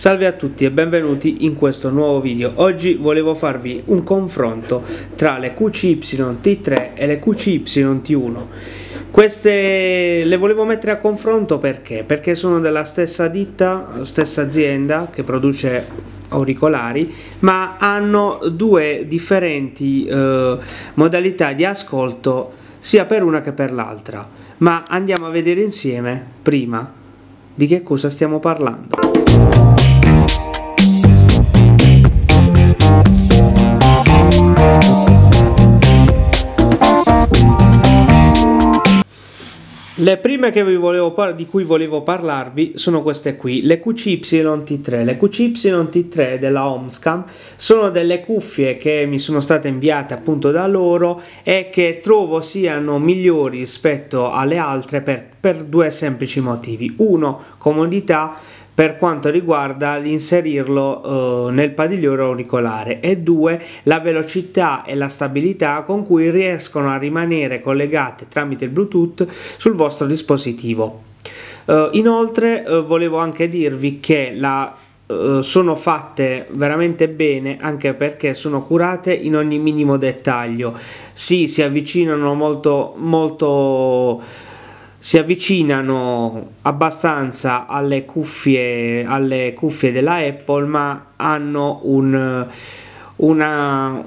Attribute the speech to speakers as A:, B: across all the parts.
A: Salve a tutti e benvenuti in questo nuovo video. Oggi volevo farvi un confronto tra le QCY-T3 e le QCY-T1. Queste le volevo mettere a confronto perché? Perché sono della stessa ditta, stessa azienda che produce auricolari, ma hanno due differenti eh, modalità di ascolto sia per una che per l'altra. Ma andiamo a vedere insieme prima di che cosa stiamo parlando. Le prime che vi volevo par- di cui volevo parlarvi sono queste qui, le QCYT3. Le QCYT3 della Omscam sono delle cuffie che mi sono state inviate appunto da loro e che trovo siano migliori rispetto alle altre per, per due semplici motivi. Uno, comodità per quanto riguarda l'inserirlo eh, nel padiglione auricolare e due la velocità e la stabilità con cui riescono a rimanere collegate tramite il Bluetooth sul vostro dispositivo. Eh, inoltre eh, volevo anche dirvi che la eh, sono fatte veramente bene anche perché sono curate in ogni minimo dettaglio. Sì, si avvicinano molto molto si avvicinano abbastanza alle cuffie, alle cuffie della Apple ma hanno un, una,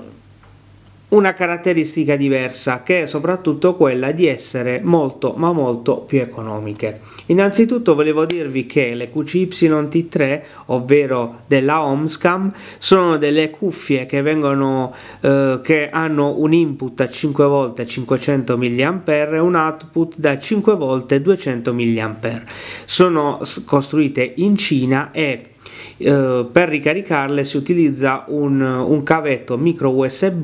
A: una caratteristica diversa che è soprattutto quella di essere molto ma molto più economiche. Innanzitutto volevo dirvi che le QCYT3 ovvero della Omscam sono delle cuffie che vengono eh, che hanno un input a 5 volte 500 mAh e un output da 5 volte 200 mAh. Sono costruite in Cina e eh, per ricaricarle si utilizza un, un cavetto micro USB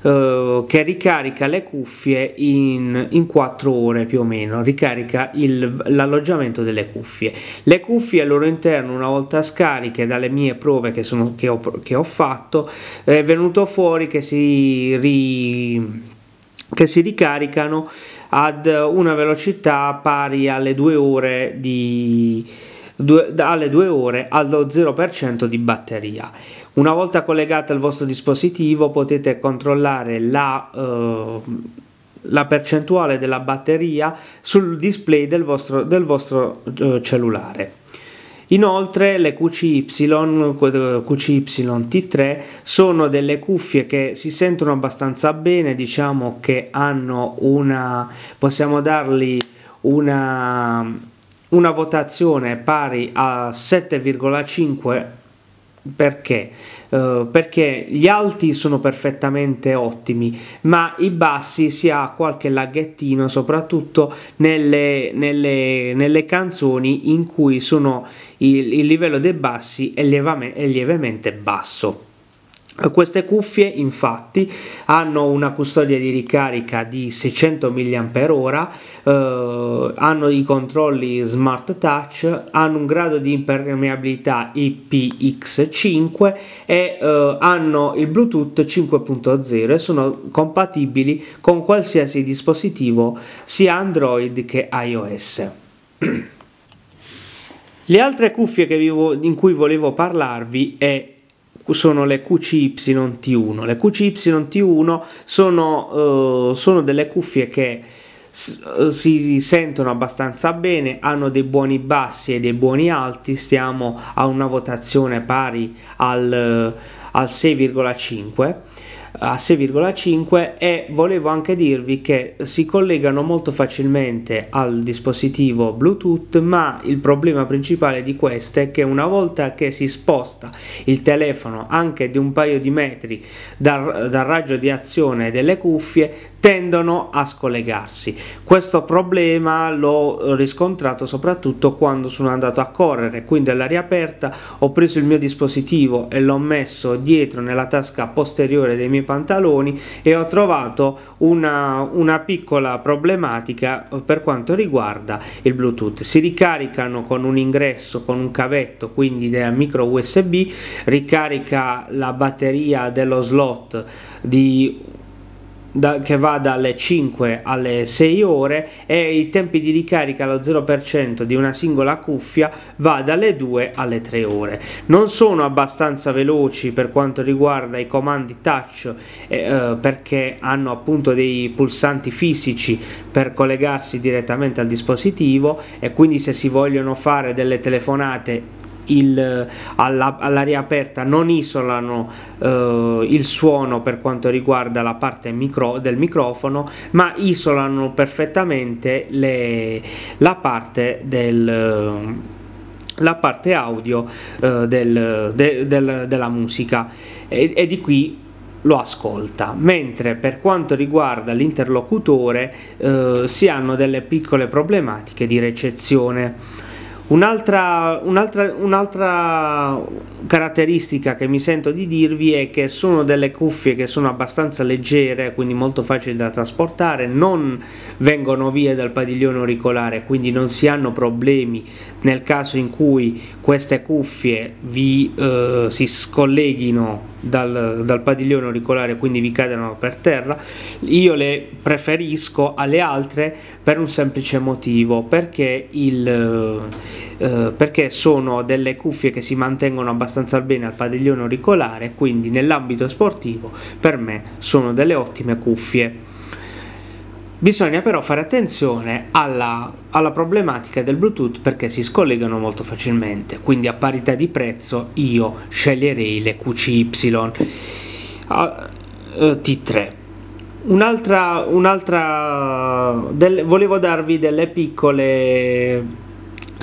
A: eh, che ricarica le cuffie in, in 4 ore più o meno, ricarica il, l'alloggiamento delle cuffie. Le cuffie al loro interno, una volta scariche dalle mie prove che, sono, che, ho, che ho fatto, è venuto fuori che si ri, che si ricaricano ad una velocità pari alle due ore di, alle 2 ore allo 0% di batteria. Una volta collegato al vostro dispositivo potete controllare la, eh, la percentuale della batteria sul display del vostro, del vostro eh, cellulare. Inoltre le QCY, eh, t 3 sono delle cuffie che si sentono abbastanza bene, diciamo che hanno una possiamo dargli una una votazione pari a 7,5 perché? Uh, perché gli alti sono perfettamente ottimi, ma i bassi si ha qualche laghettino, soprattutto nelle, nelle, nelle canzoni in cui sono il, il livello dei bassi è, lievame, è lievemente basso. Queste cuffie infatti hanno una custodia di ricarica di 600 mAh, eh, hanno i controlli smart touch, hanno un grado di impermeabilità IPX5 e eh, hanno il Bluetooth 5.0 e sono compatibili con qualsiasi dispositivo sia Android che iOS. Le altre cuffie vi, in cui volevo parlarvi è sono le QCYT1. Le QCYT1 sono, eh, sono delle cuffie che eh, si sentono abbastanza bene, hanno dei buoni bassi e dei buoni alti, stiamo a una votazione pari al, eh, al 6,5 a 6,5 e volevo anche dirvi che si collegano molto facilmente al dispositivo Bluetooth ma il problema principale di queste è che una volta che si sposta il telefono anche di un paio di metri dal, dal raggio di azione delle cuffie tendono a scollegarsi. Questo problema l'ho eh, riscontrato soprattutto quando sono andato a correre, quindi all'aria aperta ho preso il mio dispositivo e l'ho messo dietro nella tasca posteriore dei miei pantaloni e ho trovato una, una piccola problematica eh, per quanto riguarda il Bluetooth. Si ricaricano con un ingresso, con un cavetto, quindi da micro USB, ricarica la batteria dello slot di da, che va dalle 5 alle 6 ore e i tempi di ricarica allo 0% di una singola cuffia va dalle 2 alle 3 ore. Non sono abbastanza veloci per quanto riguarda i comandi touch eh, eh, perché hanno appunto dei pulsanti fisici per collegarsi direttamente al dispositivo e quindi se si vogliono fare delle telefonate il, alla, all'aria aperta non isolano eh, il suono per quanto riguarda la parte micro, del microfono ma isolano perfettamente le, la parte del la parte audio eh, del, de, del, della musica e, e di qui lo ascolta, mentre per quanto riguarda l'interlocutore eh, si hanno delle piccole problematiche di recezione. Un'altra, un'altra, un'altra caratteristica che mi sento di dirvi è che sono delle cuffie che sono abbastanza leggere quindi molto facili da trasportare non vengono via dal padiglione auricolare quindi non si hanno problemi nel caso in cui queste cuffie vi eh, si scolleghino dal, dal padiglione auricolare quindi vi cadano per terra io le preferisco alle altre per un semplice motivo perché il eh, eh, perché sono delle cuffie che si mantengono abbastanza bene al padiglione auricolare, quindi nell'ambito sportivo per me sono delle ottime cuffie. Bisogna però fare attenzione alla, alla, problematica del Bluetooth perché si scollegano molto facilmente, quindi a parità di prezzo io sceglierei le QCY ah, eh, T3. Un'altra, un'altra del, volevo darvi delle piccole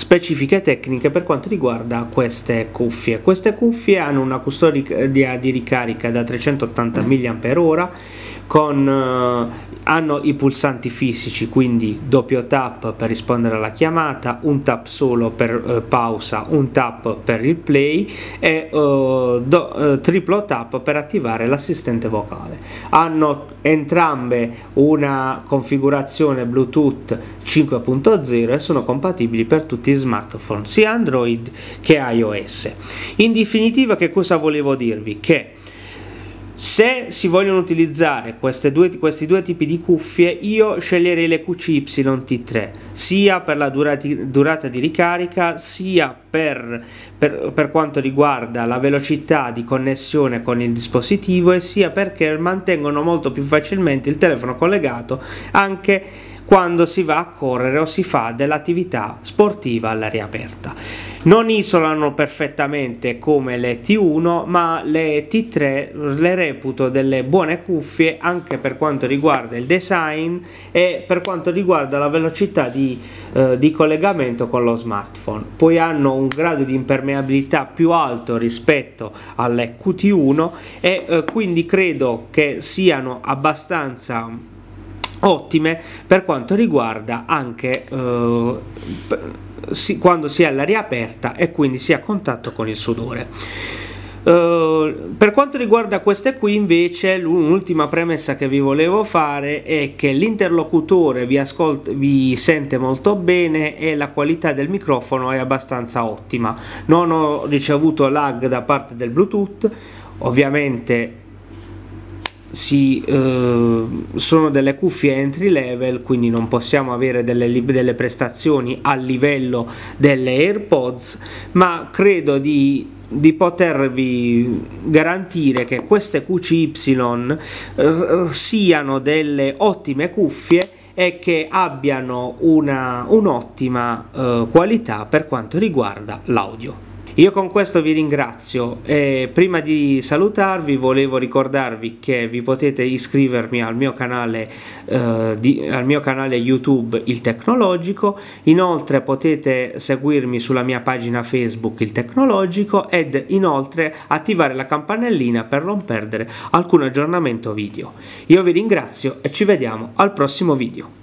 A: specifiche tecniche per quanto riguarda queste cuffie. Queste cuffie hanno una custodia di ricarica da 380 mAh con, eh, hanno i pulsanti fisici quindi doppio tap per rispondere alla chiamata un tap solo per eh, pausa un tap per il play e eh, do, eh, triplo tap per attivare l'assistente vocale hanno entrambe una configurazione bluetooth 5.0 e sono compatibili per tutti i smartphone sia android che ios in definitiva che cosa volevo dirvi che se si vogliono utilizzare due, questi due tipi di cuffie, io sceglierei le QCYT3, sia per la durati, durata di ricarica, sia per, per, per, quanto riguarda la velocità di connessione con il dispositivo e sia perché mantengono molto più facilmente il telefono collegato anche quando si va a correre o si fa dell'attività sportiva all'aria aperta non isolano perfettamente come le T1 ma le T3 le reputo delle buone cuffie anche per quanto riguarda il design e per quanto riguarda la velocità di, eh, di collegamento con lo smartphone poi hanno un grado di impermeabilità più alto rispetto alle QT1 e eh, quindi credo che siano abbastanza ottime per quanto riguarda anche eh, si, quando si è all'aria aperta e quindi si ha contatto con il sudore. Uh, per quanto riguarda queste qui invece l'ultima premessa che vi volevo fare è che l'interlocutore vi, ascolta, vi sente molto bene e la qualità del microfono è abbastanza ottima non ho ricevuto lag da parte del bluetooth ovviamente si, eh, sono delle cuffie entry level, quindi non possiamo avere delle, delle prestazioni a livello delle AirPods, ma credo di di potervi garantire che queste QCY eh, siano delle ottime cuffie e che abbiano un'ottima un eh, qualità per quanto riguarda l'audio. Io con questo vi ringrazio. Eh, prima di salutarvi volevo ricordarvi che vi potete iscrivermi al mio canale, eh, di, al mio canale YouTube Il Tecnologico, inoltre potete seguirmi sulla mia pagina Facebook Il Tecnologico ed inoltre attivare la campanellina per non perdere alcun aggiornamento video. Io vi ringrazio e ci vediamo al prossimo video.